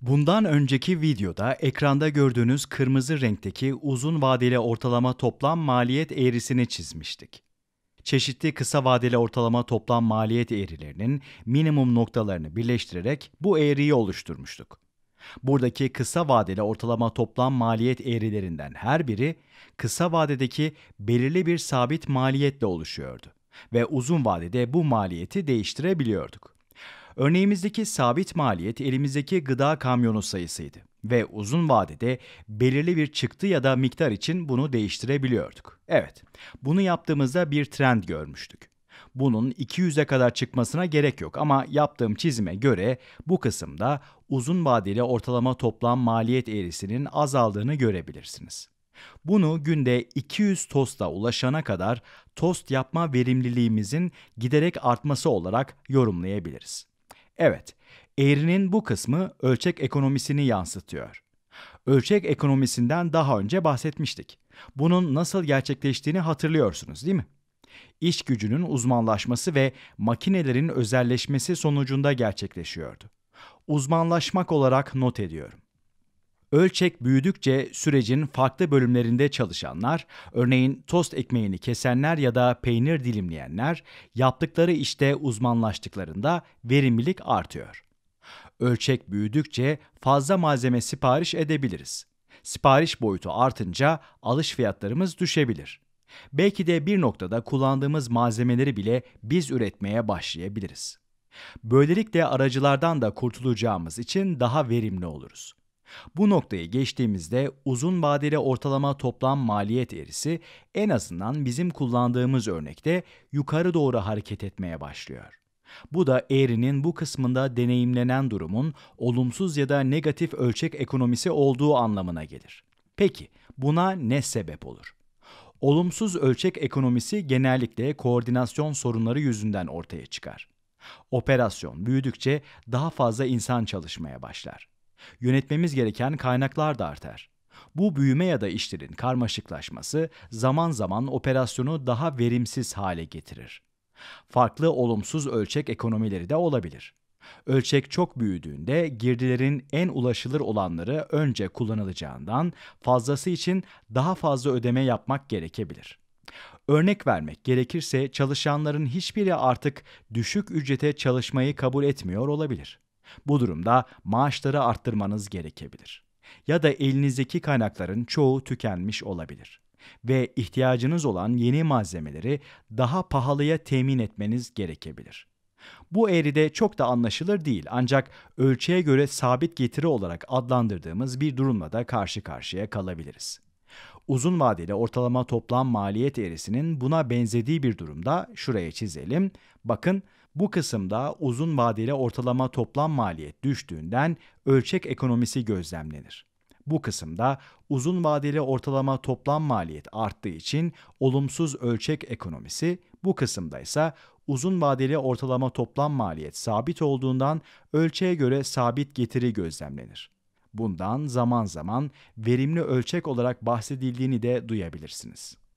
Bundan önceki videoda ekranda gördüğünüz kırmızı renkteki uzun vadeli ortalama toplam maliyet eğrisini çizmiştik. Çeşitli kısa vadeli ortalama toplam maliyet eğrilerinin minimum noktalarını birleştirerek bu eğriyi oluşturmuştuk. Buradaki kısa vadeli ortalama toplam maliyet eğrilerinden her biri kısa vadedeki belirli bir sabit maliyetle oluşuyordu ve uzun vadede bu maliyeti değiştirebiliyorduk. Örneğimizdeki sabit maliyet elimizdeki gıda kamyonu sayısıydı ve uzun vadede belirli bir çıktı ya da miktar için bunu değiştirebiliyorduk. Evet, bunu yaptığımızda bir trend görmüştük. Bunun 200'e kadar çıkmasına gerek yok ama yaptığım çizime göre bu kısımda uzun vadeli ortalama toplam maliyet eğrisinin azaldığını görebilirsiniz. Bunu günde 200 tosta ulaşana kadar tost yapma verimliliğimizin giderek artması olarak yorumlayabiliriz. Evet, eğrinin bu kısmı ölçek ekonomisini yansıtıyor. Ölçek ekonomisinden daha önce bahsetmiştik. Bunun nasıl gerçekleştiğini hatırlıyorsunuz değil mi? İş gücünün uzmanlaşması ve makinelerin özelleşmesi sonucunda gerçekleşiyordu. Uzmanlaşmak olarak not ediyorum. Ölçek büyüdükçe sürecin farklı bölümlerinde çalışanlar, örneğin tost ekmeğini kesenler ya da peynir dilimleyenler, yaptıkları işte uzmanlaştıklarında verimlilik artıyor. Ölçek büyüdükçe fazla malzeme sipariş edebiliriz. Sipariş boyutu artınca alış fiyatlarımız düşebilir. Belki de bir noktada kullandığımız malzemeleri bile biz üretmeye başlayabiliriz. Böylelikle aracılardan da kurtulacağımız için daha verimli oluruz. Bu noktayı geçtiğimizde uzun vadeli ortalama toplam maliyet eğrisi en azından bizim kullandığımız örnekte yukarı doğru hareket etmeye başlıyor. Bu da eğrinin bu kısmında deneyimlenen durumun olumsuz ya da negatif ölçek ekonomisi olduğu anlamına gelir. Peki buna ne sebep olur? Olumsuz ölçek ekonomisi genellikle koordinasyon sorunları yüzünden ortaya çıkar. Operasyon büyüdükçe daha fazla insan çalışmaya başlar. Yönetmemiz gereken kaynaklar da artar. Bu büyüme ya da işlerin karmaşıklaşması zaman zaman operasyonu daha verimsiz hale getirir. Farklı olumsuz ölçek ekonomileri de olabilir. Ölçek çok büyüdüğünde girdilerin en ulaşılır olanları önce kullanılacağından fazlası için daha fazla ödeme yapmak gerekebilir. Örnek vermek gerekirse çalışanların hiçbiri artık düşük ücrete çalışmayı kabul etmiyor olabilir. Bu durumda maaşları arttırmanız gerekebilir. Ya da elinizdeki kaynakların çoğu tükenmiş olabilir ve ihtiyacınız olan yeni malzemeleri daha pahalıya temin etmeniz gerekebilir. Bu eğride çok da anlaşılır değil ancak ölçüye göre sabit getiri olarak adlandırdığımız bir durumla da karşı karşıya kalabiliriz. Uzun vadeli ortalama toplam maliyet eğrisinin buna benzediği bir durumda şuraya çizelim. Bakın bu kısımda uzun vadeli ortalama toplam maliyet düştüğünden ölçek ekonomisi gözlemlenir. Bu kısımda uzun vadeli ortalama toplam maliyet arttığı için olumsuz ölçek ekonomisi, bu kısımda ise uzun vadeli ortalama toplam maliyet sabit olduğundan ölçeğe göre sabit getiri gözlemlenir. Bundan zaman zaman verimli ölçek olarak bahsedildiğini de duyabilirsiniz.